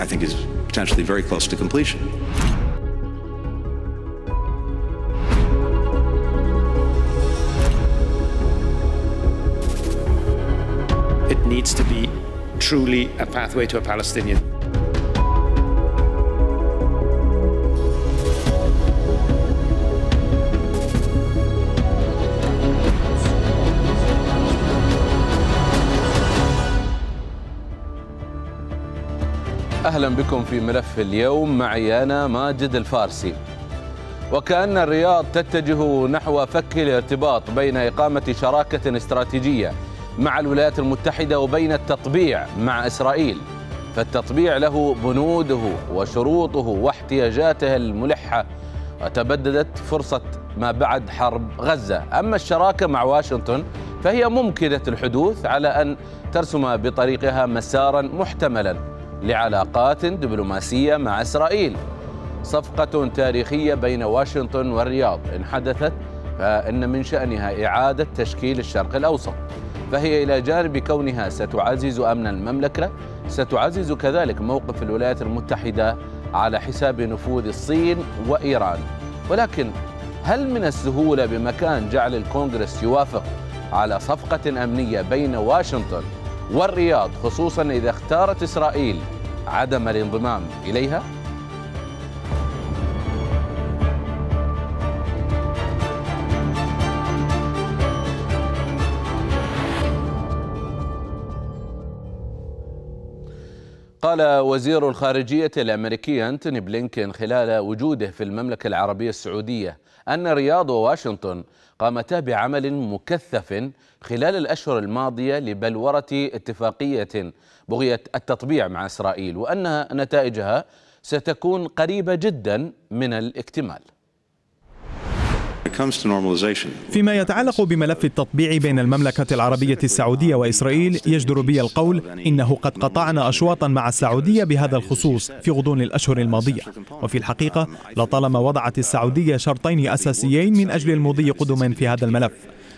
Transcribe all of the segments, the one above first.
I think is potentially very close to completion. It needs to be truly a pathway to a Palestinian. أهلا بكم في ملف اليوم معي أنا ماجد الفارسي وكأن الرياض تتجه نحو فك الارتباط بين إقامة شراكة استراتيجية مع الولايات المتحدة وبين التطبيع مع إسرائيل فالتطبيع له بنوده وشروطه واحتياجاته الملحة وتبددت فرصة ما بعد حرب غزة أما الشراكة مع واشنطن فهي ممكنة الحدوث على أن ترسم بطريقها مسارا محتملا لعلاقات دبلوماسية مع إسرائيل صفقة تاريخية بين واشنطن والرياض إن حدثت فإن من شأنها إعادة تشكيل الشرق الأوسط فهي إلى جانب كونها ستعزز أمن المملكة ستعزز كذلك موقف الولايات المتحدة على حساب نفوذ الصين وإيران ولكن هل من السهولة بمكان جعل الكونغرس يوافق على صفقة أمنية بين واشنطن والرياض خصوصا إذا اختارت إسرائيل عدم الانضمام إليها؟ قال وزير الخارجية الأمريكي أنتوني بلينكن خلال وجوده في المملكة العربية السعودية أن رياض وواشنطن قامتا بعمل مكثف خلال الأشهر الماضية لبلورة اتفاقية بغيه التطبيع مع إسرائيل وأن نتائجها ستكون قريبة جدا من الاكتمال فيما يتعلق بملف التطبيع بين المملكة العربية السعودية وإسرائيل يجدر بي القول إنه قد قطعنا أشواطا مع السعودية بهذا الخصوص في غضون الأشهر الماضية وفي الحقيقة لطالما وضعت السعودية شرطين أساسيين من أجل المضي قدما في هذا الملف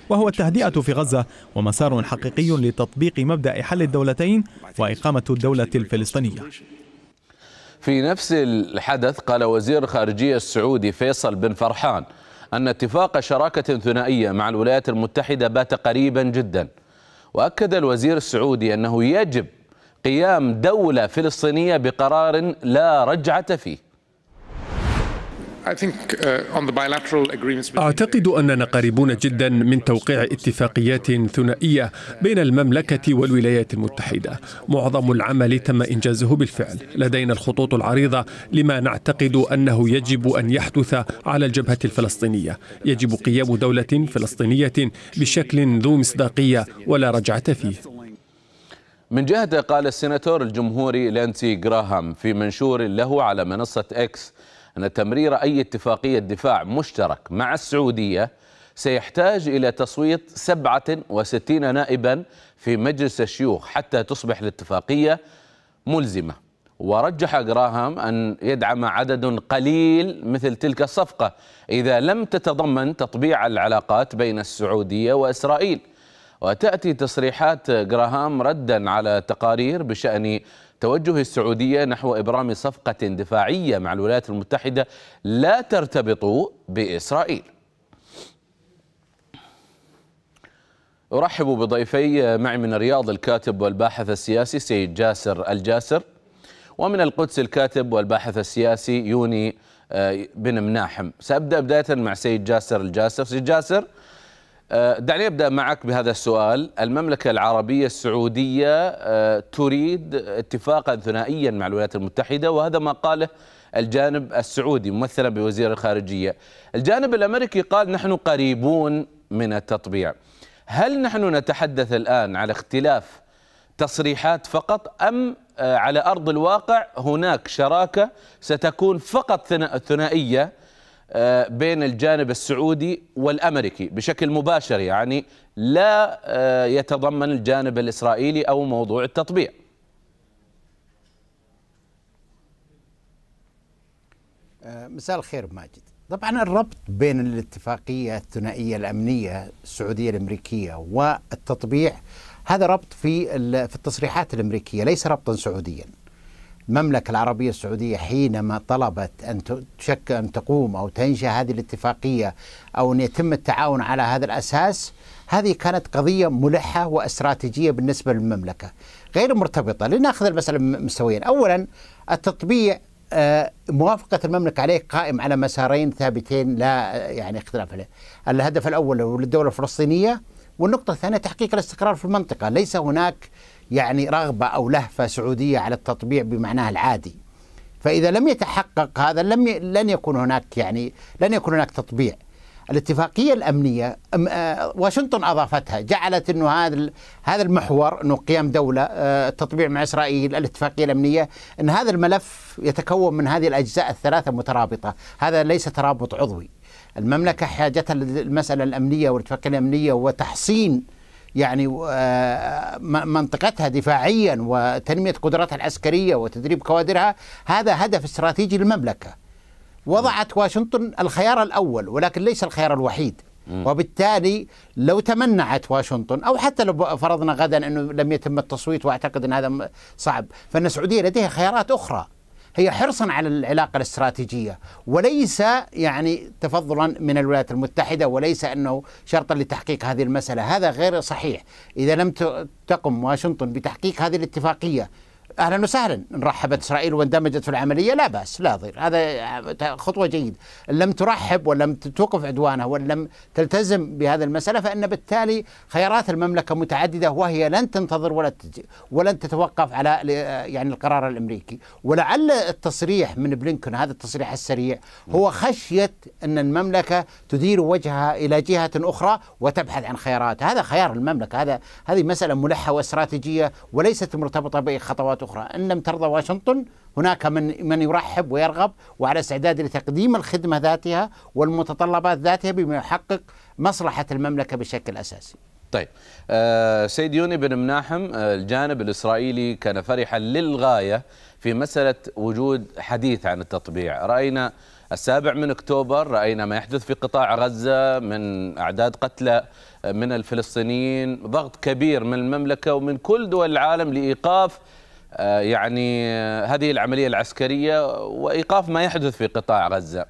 وهو التهدئة في غزة ومسار حقيقي لتطبيق مبدأ حل الدولتين وإقامة الدولة الفلسطينية في نفس الحدث قال وزير الخارجية السعودي فيصل بن فرحان أن اتفاق شراكة ثنائية مع الولايات المتحدة بات قريبا جدا وأكد الوزير السعودي أنه يجب قيام دولة فلسطينية بقرار لا رجعة فيه Uh, أعتقد أننا قريبون جدا من توقيع اتفاقيات ثنائية بين المملكة والولايات المتحدة معظم العمل تم إنجازه بالفعل لدينا الخطوط العريضة لما نعتقد أنه يجب أن يحدث على الجبهة الفلسطينية يجب قيام دولة فلسطينية بشكل ذو مصداقية ولا رجعة فيه من جهته قال السيناتور الجمهوري لانسي جراهام في منشور له على منصة إكس أن تمرير أي اتفاقية دفاع مشترك مع السعودية سيحتاج إلى تصويت 67 نائبا في مجلس الشيوخ حتى تصبح الاتفاقية ملزمة ورجح جراهام أن يدعم عدد قليل مثل تلك الصفقة إذا لم تتضمن تطبيع العلاقات بين السعودية وإسرائيل وتأتي تصريحات جراهام ردا على تقارير بشأن توجه السعودية نحو إبرام صفقة دفاعية مع الولايات المتحدة لا ترتبط بإسرائيل أرحب بضيفي معي من الرياض الكاتب والباحث السياسي سيد جاسر الجاسر ومن القدس الكاتب والباحث السياسي يوني آه، بن مناحم سأبدأ بداية مع سيد جاسر الجاسر سيد جاسر آه، دعني ابدا معك بهذا السؤال، المملكه العربيه السعوديه آه، تريد اتفاقا ثنائيا مع الولايات المتحده وهذا ما قاله الجانب السعودي ممثلا بوزير الخارجيه. الجانب الامريكي قال نحن قريبون من التطبيع. هل نحن نتحدث الان على اختلاف تصريحات فقط ام آه، على ارض الواقع هناك شراكه ستكون فقط ثنائيه آه، بين الجانب السعودي والامريكي بشكل مباشر يعني لا آه، يتضمن الجانب الاسرائيلي او موضوع التطبيع. آه، مساء الخير ماجد. طبعا الربط بين الاتفاقيه الثنائيه الامنيه السعوديه الامريكيه والتطبيع هذا ربط في في التصريحات الامريكيه ليس ربطا سعوديا. المملكة العربية السعودية حينما طلبت أن تشك أن تقوم أو تنشأ هذه الاتفاقية أو أن يتم التعاون على هذا الأساس هذه كانت قضية ملحة واستراتيجية بالنسبة للمملكة غير مرتبطة لنأخذ المسألة مستويا أولا التطبيع آه، موافقة المملكة عليه قائم على مسارين ثابتين لا آه، يعني اختلاف عليه الهدف الأول هو للدولة الفلسطينية والنقطة الثانية تحقيق الاستقرار في المنطقة ليس هناك يعني رغبة أو لهفة سعودية على التطبيع بمعناها العادي فإذا لم يتحقق هذا لم ي... لن يكون هناك يعني لن يكون هناك تطبيع الاتفاقية الأمنية آه، واشنطن أضافتها جعلت أنه هذا هذا المحور أنه قيام دولة آه، التطبيع مع إسرائيل الاتفاقية الأمنية أن هذا الملف يتكون من هذه الأجزاء الثلاثة مترابطة هذا ليس ترابط عضوي المملكة حاجتها للمسألة الأمنية والاتفاقية الأمنية وتحصين يعني آه، منطقتها دفاعيا وتنميه قدراتها العسكريه وتدريب كوادرها هذا هدف استراتيجي للمملكه. وضعت واشنطن الخيار الاول ولكن ليس الخيار الوحيد. وبالتالي لو تمنعت واشنطن او حتى لو فرضنا غدا انه لم يتم التصويت واعتقد ان هذا صعب فان السعوديه لديها خيارات اخرى هي حرصا على العلاقه الاستراتيجيه وليس يعني تفضلا من الولايات المتحده وليس انه شرطا لتحقيق هذه المساله هذا غير صحيح اذا لم تقم واشنطن بتحقيق هذه الاتفاقيه اهلا وسهلا رحبت اسرائيل واندمجت في العمليه لا باس لا ضير هذا خطوه جيده ان لم ترحب ولم توقف عدوانها ولم تلتزم بهذه المساله فان بالتالي خيارات المملكه متعدده وهي لن تنتظر ولا ولن تتوقف على يعني القرار الامريكي ولعل التصريح من بلينكن هذا التصريح السريع هو خشيه ان المملكه تدير وجهها الى جهه اخرى وتبحث عن خيارات هذا خيار المملكه هذا هذه مساله ملحه واستراتيجيه وليست مرتبطه بخطوات أخرى إن لم ترضى واشنطن هناك من من يرحب ويرغب وعلى استعداد لتقديم الخدمة ذاتها والمتطلبات ذاتها بما يحقق مصلحة المملكة بشكل أساسي طيب آه سيد يوني بن مناحم آه، الجانب الإسرائيلي كان فرحا للغاية في مسألة وجود حديث عن التطبيع رأينا السابع من أكتوبر رأينا ما يحدث في قطاع غزة من أعداد قتلى آه، من الفلسطينيين ضغط كبير من المملكة ومن كل دول العالم لإيقاف آه، يعني آه، هذه العملية العسكرية وإيقاف ما يحدث في قطاع غزة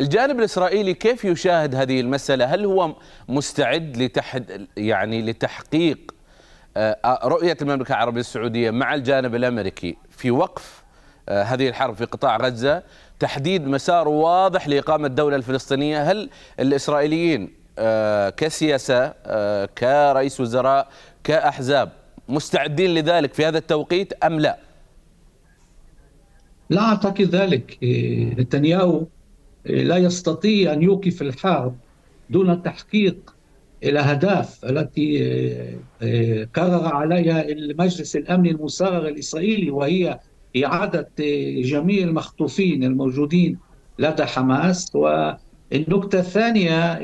الجانب الإسرائيلي كيف يشاهد هذه المسألة هل هو مستعد لتحد يعني لتحقيق آه، رؤية المملكة العربية السعودية مع الجانب الأمريكي في وقف هذه الحرب في قطاع غزة تحديد مسار واضح لإقامة الدولة الفلسطينية هل الإسرائيليين كسياسة كرئيس وزراء كأحزاب مستعدين لذلك في هذا التوقيت أم لا؟ لا أعتقد ذلك إيه، نتنياهو إيه، لا يستطيع أن يوقف الحرب دون تحقيق الأهداف التي إيه، قرر عليها المجلس الأمن المسرر الإسرائيلي وهي إعادة جميع المخطوفين الموجودين لدى حماس والنكتة الثانية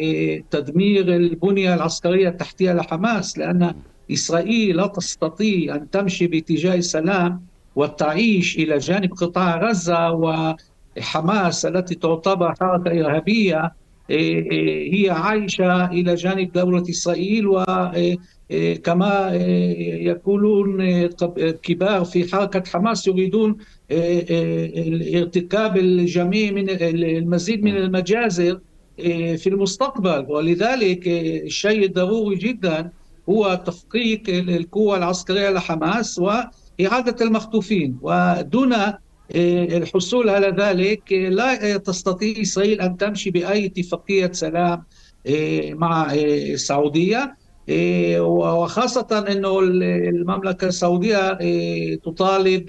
تدمير البنية العسكرية التحتية لحماس لأن إسرائيل لا تستطيع أن تمشي باتجاه السلام وتعيش إلى جانب قطاع غزة وحماس التي تعتبر حركة إرهابية إيه، إيه، هي عايشة إلى جانب دولة إسرائيل وكما إيه، يقولون كبار في حركة حماس يريدون ارتكاب الجميع من المزيد من المجازر في المستقبل ولذلك الشيء ضروري جدا هو تفقيق القوة العسكرية لحماس وإعادة المخطوفين ودون آه، الحصول على ذلك آه، لا آه، تستطيع إسرائيل أن تمشي بأي اتفاقية سلام مع السعودية وخاصة أنه المملكة السعودية تطالب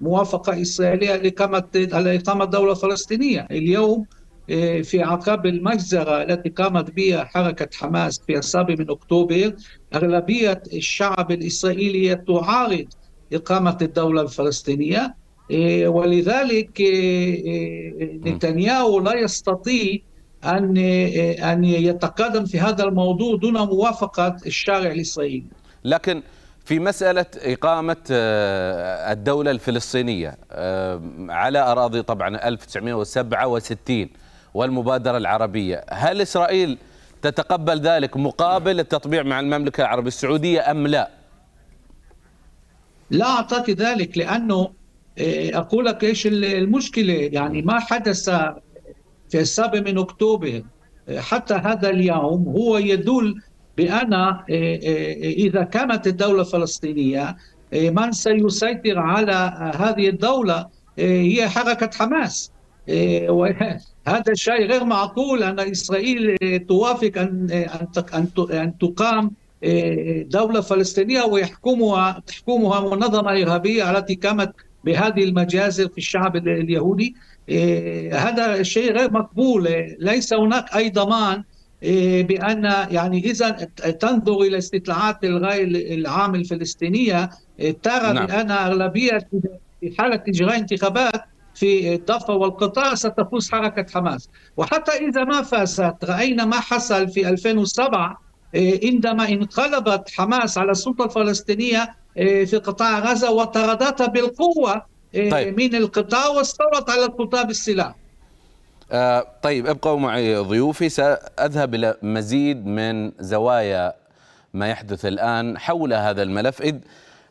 موافقة إسرائيلية لإقامة على إقامة دولة فلسطينية اليوم إيه، في عقاب المجزرة التي قامت بها حركة حماس في السابع من أكتوبر أغلبية الشعب الإسرائيلي تعارض إقامة الدولة الفلسطينية إيه، ولذلك إيه، نتنياهو لا يستطيع أن أن يتقدم في هذا الموضوع دون موافقة الشارع الإسرائيلي لكن في مسألة إقامة آه، الدولة الفلسطينية آه، على أراضي طبعا 1967 والمبادرة العربية هل إسرائيل تتقبل ذلك مقابل التطبيع مع المملكة العربية السعودية أم لا لا أعطاك ذلك لأنه آه، أقول لك إيش المشكلة يعني ما حدث في السابع من أكتوبر آه، حتى هذا اليوم هو يدل بأن آه، إذا كانت الدولة الفلسطينية من سيسيطر على هذه الدولة هي حركة حماس هذا الشيء غير معقول أن إسرائيل توافق أن أن أن تقام دولة فلسطينية ويحكمها تحكمها منظمة إرهابية التي قامت بهذه المجازر في الشعب اليهودي هذا شيء غير مقبول ليس هناك أي ضمان بان يعني اذا تنظر الى استطلاعات الراي العام الفلسطينيه ترى نعم. بان اغلبيه في حاله اجراء انتخابات في الضفه والقطاع ستفوز حركة حماس وحتى إذا ما فازت رأينا ما حصل في 2007 إيه، عندما انقلبت حماس على السلطة الفلسطينية إيه، في قطاع غزة وطردتها بالقوة إيه، طيب. من القطاع واستولت على القطاع بالسلاح آه طيب ابقوا معي ضيوفي سأذهب إلى مزيد من زوايا ما يحدث الآن حول هذا الملف إذ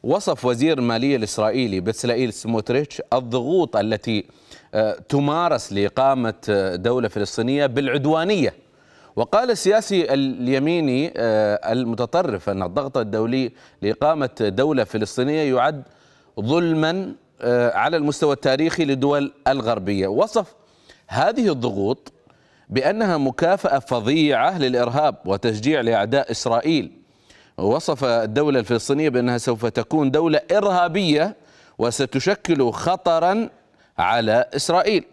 وصف وزير المالية الإسرائيلي بتسلائيل سموتريتش الضغوط التي آه، تمارس لإقامة آه، دولة فلسطينية بالعدوانية وقال السياسي اليميني آه، المتطرف أن الضغط الدولي لإقامة دولة فلسطينية يعد ظلما على المستوى التاريخي للدول الغربية وصف هذه الضغوط بأنها مكافأة فظيعة للإرهاب وتشجيع لأعداء إسرائيل وصف الدولة الفلسطينية بأنها سوف تكون دولة إرهابية وستشكل خطرا على إسرائيل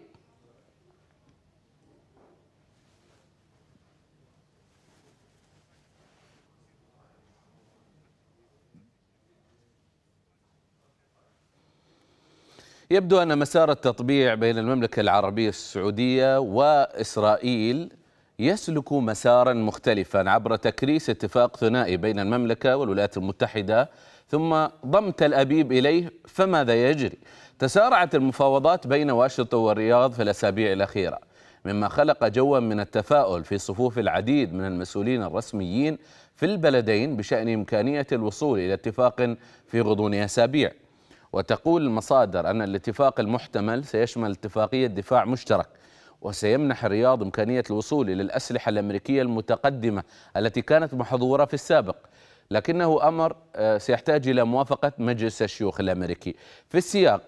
يبدو أن مسار التطبيع بين المملكة العربية السعودية وإسرائيل يسلك مسارا مختلفا عبر تكريس اتفاق ثنائي بين المملكة والولايات المتحدة ثم ضم تل أبيب إليه فماذا يجري؟ تسارعت المفاوضات بين واشنطن والرياض في الأسابيع الأخيرة مما خلق جوا من التفاؤل في صفوف العديد من المسؤولين الرسميين في البلدين بشأن إمكانية الوصول إلى اتفاق في غضون أسابيع وتقول المصادر أن الاتفاق المحتمل سيشمل اتفاقية دفاع مشترك وسيمنح الرياض إمكانية الوصول إلى الأسلحة الأمريكية المتقدمة التي كانت محظورة في السابق لكنه أمر آه، سيحتاج إلى موافقة مجلس الشيوخ الأمريكي في السياق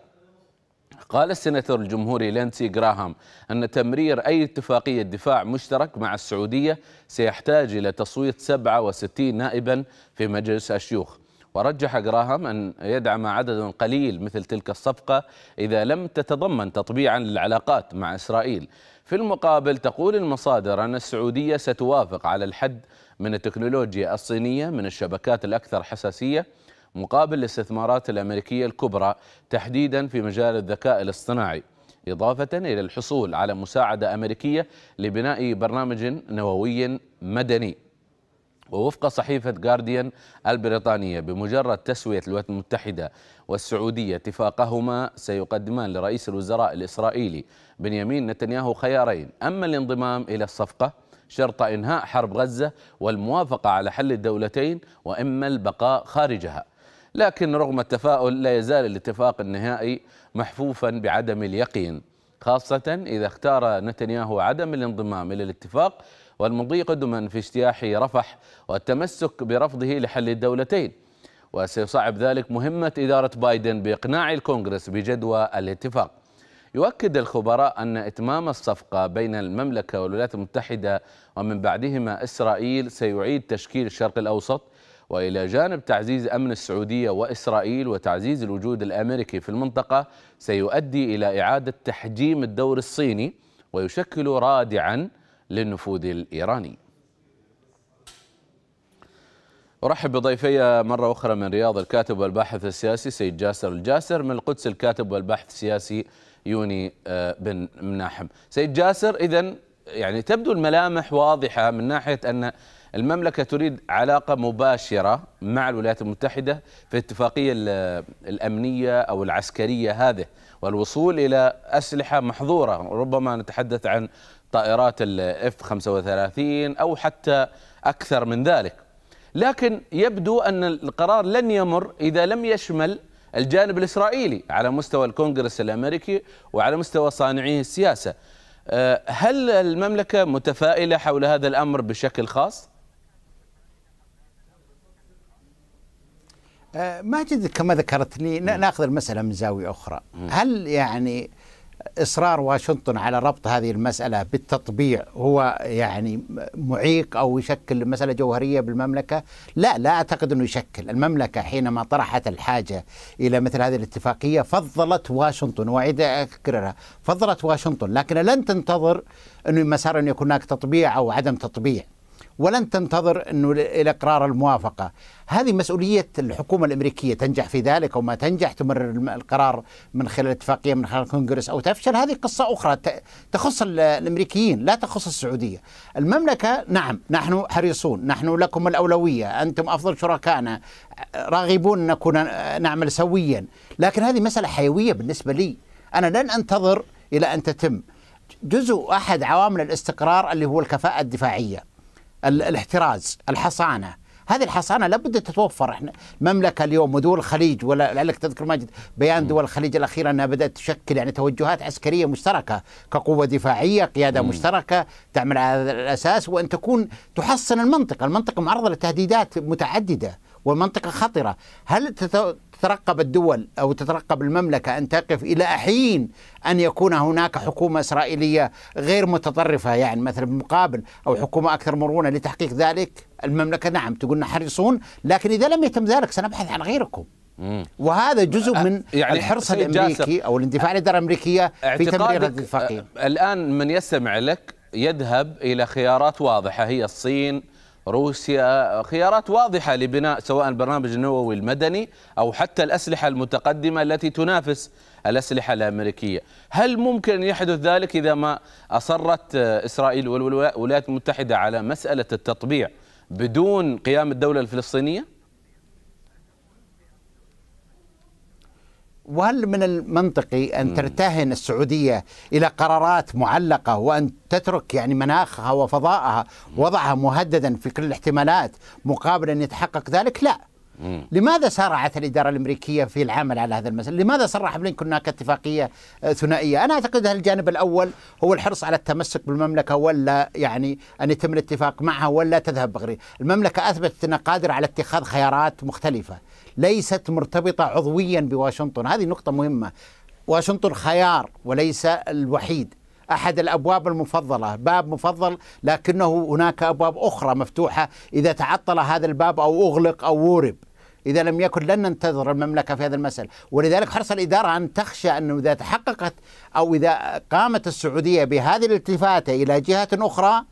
قال السناتور الجمهوري لينسي جراهام أن تمرير أي اتفاقية دفاع مشترك مع السعودية سيحتاج إلى تصويت 67 نائبا في مجلس الشيوخ ورجح جراهام أن يدعم عدد قليل مثل تلك الصفقة إذا لم تتضمن تطبيعا للعلاقات مع إسرائيل في المقابل تقول المصادر أن السعودية ستوافق على الحد من التكنولوجيا الصينية من الشبكات الأكثر حساسية مقابل الاستثمارات الأمريكية الكبرى تحديدا في مجال الذكاء الاصطناعي إضافة إلى الحصول على مساعدة أمريكية لبناء برنامج نووي مدني ووفق صحيفة جارديان البريطانية بمجرد تسوية الولايات المتحدة والسعودية اتفاقهما سيقدمان لرئيس الوزراء الإسرائيلي بنيامين نتنياهو خيارين أما الانضمام إلى الصفقة شرط إنهاء حرب غزة والموافقة على حل الدولتين وإما البقاء خارجها لكن رغم التفاؤل لا يزال الاتفاق النهائي محفوفا بعدم اليقين خاصة إذا اختار نتنياهو عدم الانضمام إلى الاتفاق والمضي قدما في اجتياح رفح والتمسك برفضه لحل الدولتين وسيصعب ذلك مهمة إدارة بايدن بإقناع الكونغرس بجدوى الاتفاق يؤكد الخبراء أن إتمام الصفقة بين المملكة والولايات المتحدة ومن بعدهما إسرائيل سيعيد تشكيل الشرق الأوسط وإلى جانب تعزيز أمن السعودية وإسرائيل وتعزيز الوجود الأمريكي في المنطقة سيؤدي إلى إعادة تحجيم الدور الصيني ويشكل رادعا للنفوذ الإيراني أرحب بضيفي مرة أخرى من رياض الكاتب والباحث السياسي سيد جاسر الجاسر من القدس الكاتب والباحث السياسي يوني آه، بن مناحم سيد جاسر إذا يعني تبدو الملامح واضحة من ناحية أن المملكة تريد علاقة مباشرة مع الولايات المتحدة في الاتفاقية الأمنية أو العسكرية هذه والوصول إلى أسلحة محظورة ربما نتحدث عن طائرات الاف 35 او حتى اكثر من ذلك لكن يبدو ان القرار لن يمر اذا لم يشمل الجانب الاسرائيلي على مستوى الكونغرس الامريكي وعلى مستوى صانعي السياسه آه، هل المملكه متفائله حول هذا الامر بشكل خاص؟ آه، ماجد كما ذكرتني ناخذ المساله من زاويه اخرى هل يعني اصرار واشنطن على ربط هذه المساله بالتطبيع هو يعني معيق او يشكل مساله جوهريه بالمملكه؟ لا لا اعتقد انه يشكل، المملكه حينما طرحت الحاجه الى مثل هذه الاتفاقيه فضلت واشنطن واعيد اكررها، فضلت واشنطن لكن لن تنتظر انه مسار ان يكون هناك تطبيع او عدم تطبيع. ولن تنتظر انه الى قرار الموافقه، هذه مسؤوليه الحكومه الامريكيه تنجح في ذلك او ما تنجح تمرر القرار من خلال اتفاقيه من خلال الكونغرس او تفشل هذه قصه اخرى تخص الامريكيين لا تخص السعوديه. المملكه نعم نحن حريصون، نحن لكم الاولويه، انتم افضل شركائنا، راغبون ان نكون نعمل سويا، لكن هذه مساله حيويه بالنسبه لي، انا لن انتظر الى ان تتم. جزء احد عوامل الاستقرار اللي هو الكفاءه الدفاعيه. الاحتراز الحصانه هذه الحصانه لابد تتوفر احنا المملكه اليوم ودول الخليج ولا لعلك تذكر ماجد بيان دول الخليج الاخيره انها بدات تشكل يعني توجهات عسكريه مشتركه كقوه دفاعيه قياده مم. مشتركه تعمل على هذا الاساس وان تكون تحصن المنطقه، المنطقه معرضه لتهديدات متعدده والمنطقه خطره، هل تترقب الدول او تترقب المملكه ان تقف الى حين ان يكون هناك حكومه اسرائيليه غير متطرفه يعني مثلا بالمقابل او حكومه اكثر مرونه لتحقيق ذلك المملكه نعم تقولنا حريصون لكن اذا لم يتم ذلك سنبحث عن غيركم وهذا جزء أه، من يعني الحرص الامريكي او الاندفاع الاداره الامريكيه في تمرير الاتفاقيه أه، الان من يستمع لك يذهب الى خيارات واضحه هي الصين روسيا خيارات واضحة لبناء سواء البرنامج النووي المدني أو حتى الأسلحة المتقدمة التي تنافس الأسلحة الأمريكية هل ممكن يحدث ذلك إذا ما أصرت إسرائيل والولايات المتحدة على مسألة التطبيع بدون قيام الدولة الفلسطينية؟ وهل من المنطقي ان ترتهن السعوديه الى قرارات معلقه وان تترك يعني مناخها وفضائها وضعها مهددا في كل الاحتمالات مقابل ان يتحقق ذلك؟ لا. لماذا سارعت الاداره الامريكيه في العمل على هذا المسألة؟ لماذا صرح بلينك هناك اتفاقيه آه، ثنائيه؟ انا اعتقد ان الجانب الاول هو الحرص على التمسك بالمملكه ولا يعني ان يتم الاتفاق معها ولا تذهب بغري المملكه اثبتت انها قادره على اتخاذ خيارات مختلفه. ليست مرتبطة عضويا بواشنطن هذه نقطة مهمة واشنطن خيار وليس الوحيد احد الابواب المفضله، باب مفضل لكنه هناك ابواب اخرى مفتوحه اذا تعطل هذا الباب او اغلق او ورب. اذا لم يكن لن ننتظر المملكه في هذا المسألة، ولذلك حرص الاداره ان تخشى انه اذا تحققت او اذا قامت السعوديه بهذه الالتفاته الى جهه اخرى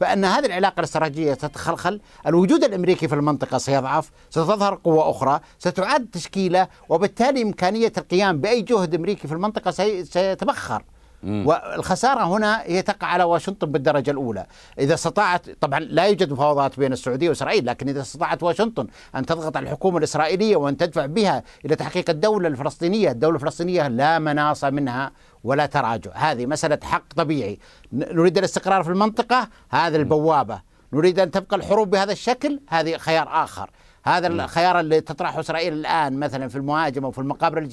فأن هذه العلاقة الاستراتيجية ستتخلخل الوجود الأمريكي في المنطقة سيضعف ستظهر قوة أخرى ستعاد تشكيلة وبالتالي إمكانية القيام بأي جهد أمريكي في المنطقة سيتبخر والخساره هنا هي تقع على واشنطن بالدرجه الاولى، اذا استطاعت طبعا لا يوجد مفاوضات بين السعوديه واسرائيل، لكن اذا استطاعت واشنطن ان تضغط على الحكومه الاسرائيليه وان تدفع بها الى تحقيق الدوله الفلسطينيه، الدوله الفلسطينيه لا مناص منها ولا تراجع، هذه مساله حق طبيعي، نريد الاستقرار في المنطقه هذا البوابه، نريد ان تبقى الحروب بهذا الشكل هذه خيار اخر. هذا الخيار اللي تطرحه اسرائيل الان مثلا في المهاجمه وفي المقابر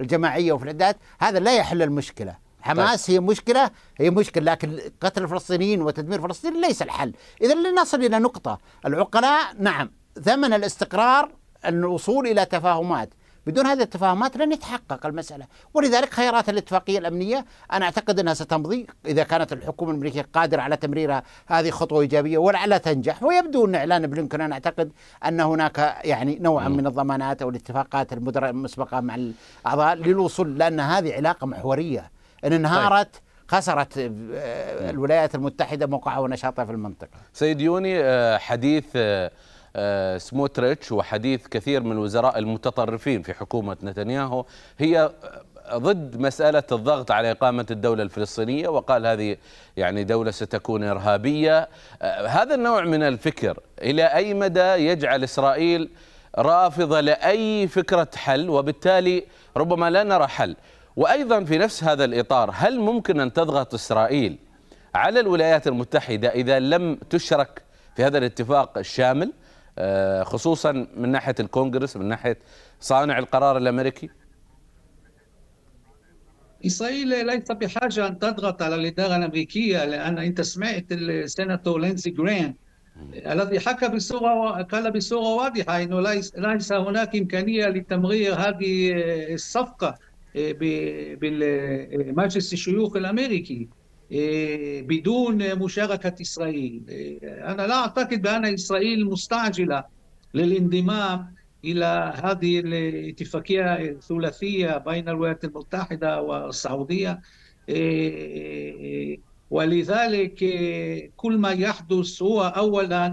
الجماعيه وفي العدات هذا لا يحل المشكله طيب. حماس طيب. هي مشكله هي مشكله لكن قتل الفلسطينيين وتدمير فلسطين ليس الحل اذا لنصل الى نقطه العقلاء نعم ثمن الاستقرار الوصول الى تفاهمات بدون هذه التفاهمات لن يتحقق المسألة ولذلك خيارات الاتفاقية الأمنية أنا أعتقد أنها ستمضي إذا كانت الحكومة الأمريكية قادرة على تمريرها هذه خطوة إيجابية ولعل تنجح ويبدو أن إعلان بلينكن أنا أعتقد أن هناك يعني نوعا من الضمانات أو الاتفاقات المسبقة مع الأعضاء للوصول لأن هذه علاقة محورية إن طيب. انهارت طيب. خسرت آه، الولايات المتحدة موقعها ونشاطها في المنطقة سيد يوني آه، حديث آه، سموتريتش وحديث كثير من الوزراء المتطرفين في حكومة نتنياهو هي ضد مسألة الضغط على إقامة الدولة الفلسطينية وقال هذه يعني دولة ستكون إرهابية هذا النوع من الفكر إلى أي مدى يجعل إسرائيل رافضة لأي فكرة حل وبالتالي ربما لا نرى حل وأيضا في نفس هذا الإطار هل ممكن أن تضغط إسرائيل على الولايات المتحدة إذا لم تشرك في هذا الاتفاق الشامل آه، خصوصا من ناحية الكونغرس من ناحية صانع القرار الأمريكي إسرائيل ليس بحاجة أن تضغط على الإدارة الأمريكية لأن أنت سمعت السيناتور لينزي جرين الذي حكى بصورة قال بصورة واضحة أنه ليس هناك إمكانية لتمرير هذه الصفقة بالمجلس الشيوخ الأمريكي بدون مشاركة إسرائيل أنا لا أعتقد بأن إسرائيل مستعجلة للانضمام إلى هذه الاتفاقية الثلاثية بين الولايات المتحدة والسعودية ولذلك كل ما يحدث هو أولا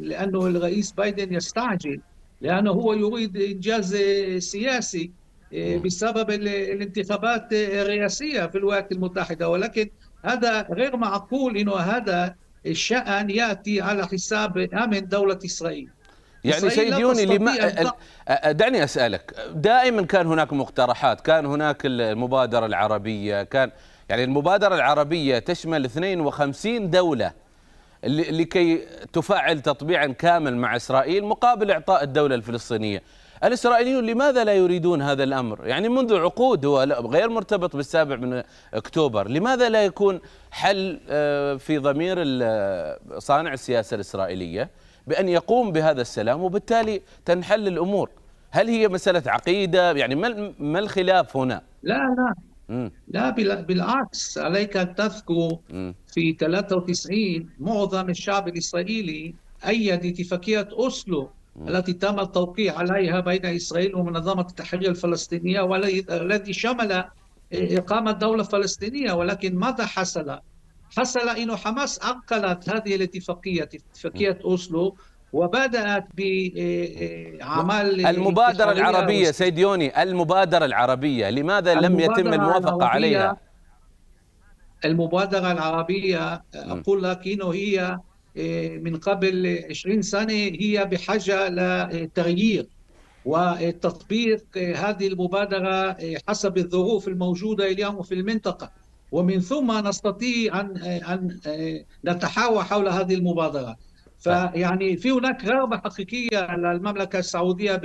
لأنه الرئيس بايدن يستعجل لأنه هو يريد إنجاز سياسي بسبب الانتخابات الرئاسيه في الولايات المتحده ولكن هذا غير معقول انه هذا الشان ياتي على حساب امن دوله اسرائيل يعني سيد يوني لما دعني اسالك دائما كان هناك مقترحات كان هناك المبادره العربيه كان يعني المبادره العربيه تشمل 52 دوله لكي تفعل تطبيعا كامل مع اسرائيل مقابل اعطاء الدوله الفلسطينيه الإسرائيليون لماذا لا يريدون هذا الأمر يعني منذ عقود هو غير مرتبط بالسابع من أكتوبر لماذا لا يكون حل آه، في ضمير آه، صانع السياسة الإسرائيلية بأن يقوم بهذا السلام وبالتالي تنحل الأمور هل هي مسألة عقيدة يعني ما الخلاف هنا لا لا لا بالعكس عليك أن تذكر في 93 معظم الشعب الإسرائيلي أيد اتفاقية أوسلو التي تم التوقيع عليها بين إسرائيل ومنظمة التحرير الفلسطينية والذي شمل إقامة دولة فلسطينية ولكن ماذا حصل؟ حصل حصل انه حماس عقلت هذه الاتفاقية اتفاقية أوسلو وبدأت بأعمال إيه، المبادرة العربية سيد يوني المبادرة العربية لماذا لم يتم الموافقة عليها؟ المبادرة العربية أقول لك إنه هي من قبل 20 سنة هي بحاجة لتغيير وتطبيق هذه المبادرة حسب الظروف الموجودة اليوم في المنطقة ومن ثم نستطيع أن أن نتحاور حول هذه المبادرة فيعني في هناك رغبة حقيقية على المملكة السعودية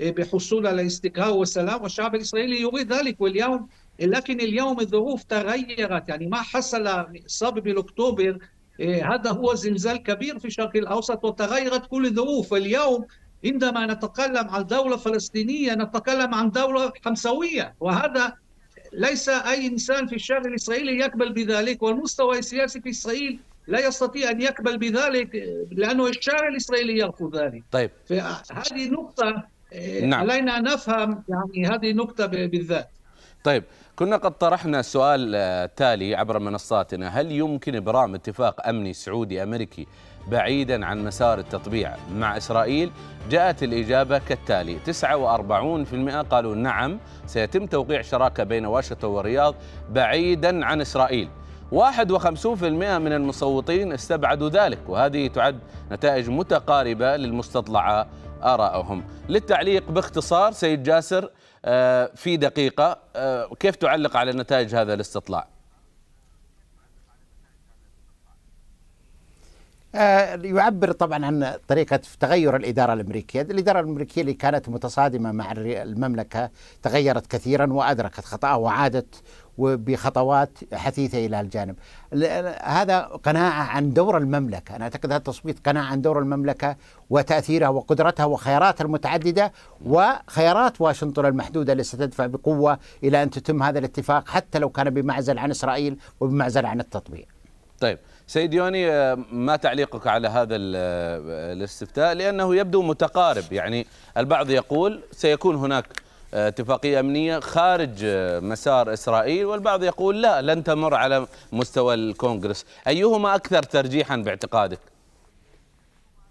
بحصول على الاستقرار والسلام والشعب الإسرائيلي يريد ذلك واليوم لكن اليوم الظروف تغيرت يعني ما حصل بسبب اكتوبر إيه، هذا هو زلزال كبير في الشرق الأوسط وتغيرت كل الظروف اليوم عندما نتكلم عن دولة فلسطينية نتكلم عن دولة حمسوية وهذا ليس أي إنسان في الشارع الإسرائيلي يقبل بذلك والمستوى السياسي في إسرائيل لا يستطيع أن يقبل بذلك لأنه الشارع الإسرائيلي يرفض ذلك طيب هذه نقطة إيه، نعم. علينا أن نفهم يعني هذه نقطة بالذات طيب كنا قد طرحنا سؤال آه، تالي عبر منصاتنا هل يمكن إبرام اتفاق أمني سعودي أمريكي بعيدا عن مسار التطبيع مع إسرائيل جاءت الإجابة كالتالي 49% قالوا نعم سيتم توقيع شراكة بين واشنطن والرياض بعيدا عن إسرائيل 51% من المصوتين استبعدوا ذلك وهذه تعد نتائج متقاربة للمستطلعة آراءهم للتعليق باختصار سيد جاسر آه، في دقيقة آه، كيف تعلق على نتائج هذا الاستطلاع آه، يعبر طبعا عن طريقة تغير الإدارة الأمريكية الإدارة الأمريكية اللي كانت متصادمة مع المملكة تغيرت كثيرا وأدركت خطأها وعادت وبخطوات حثيثة إلى الجانب هذا قناعة عن دور المملكة أنا أعتقد هذا التصويت قناعة عن دور المملكة وتأثيرها وقدرتها وخياراتها المتعددة وخيارات واشنطن المحدودة اللي ستدفع بقوة إلى أن تتم هذا الاتفاق حتى لو كان بمعزل عن إسرائيل وبمعزل عن التطبيع طيب سيد يوني آه، ما تعليقك على هذا آه، الاستفتاء لأنه يبدو متقارب يعني البعض يقول سيكون هناك اتفاقية أمنية خارج مسار إسرائيل والبعض يقول لا لن تمر على مستوى الكونغرس أيهما أكثر ترجيحا باعتقادك؟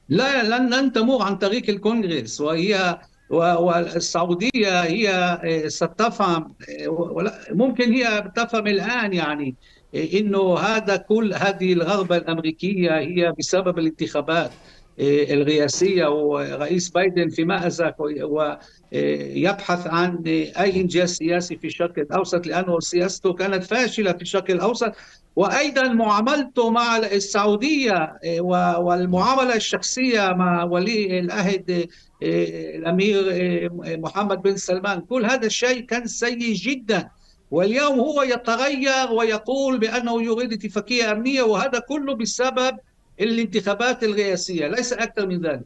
لا لن لن تمر عن طريق الكونغرس وهي والسعودية هي آه، ستفهم آه، ممكن هي تفهم الآن يعني آه، انه هذا كل هذه الغربه الامريكيه هي بسبب الانتخابات آه، الرئاسيه ورئيس بايدن في مازق ويبحث عن اي انجاز سياسي في الشرق الاوسط لانه سياسته كانت فاشله في الشرق الاوسط وايضا معاملته مع السعوديه آه، والمعامله الشخصيه مع ولي العهد آه، الامير محمد بن سلمان كل هذا الشيء كان سيء جدا واليوم هو يتغير ويقول بانه يريد اتفاقيه امنيه وهذا كله بسبب الانتخابات الرئاسيه ليس اكثر من ذلك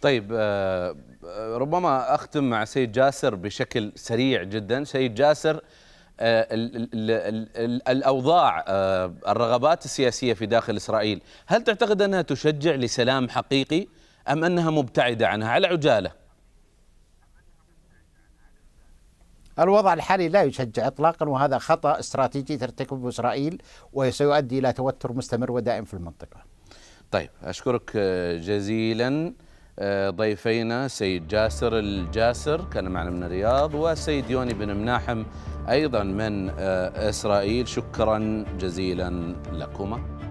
طيب آه، آه، ربما اختم مع سيد جاسر بشكل سريع جدا سيد جاسر آه، الاوضاع الرغبات السياسيه في داخل اسرائيل هل تعتقد انها تشجع لسلام حقيقي ام انها مبتعده عنها على عجاله الوضع الحالي لا يشجع اطلاقا وهذا خطا استراتيجي ترتكبه اسرائيل وسيؤدي الى توتر مستمر ودائم في المنطقه طيب أشكرك آه، جزيلا آه، ضيفينا سيد جاسر الجاسر كان معنا من الرياض وسيد يوني بن مناحم أيضا من آه، إسرائيل شكرا جزيلا لكما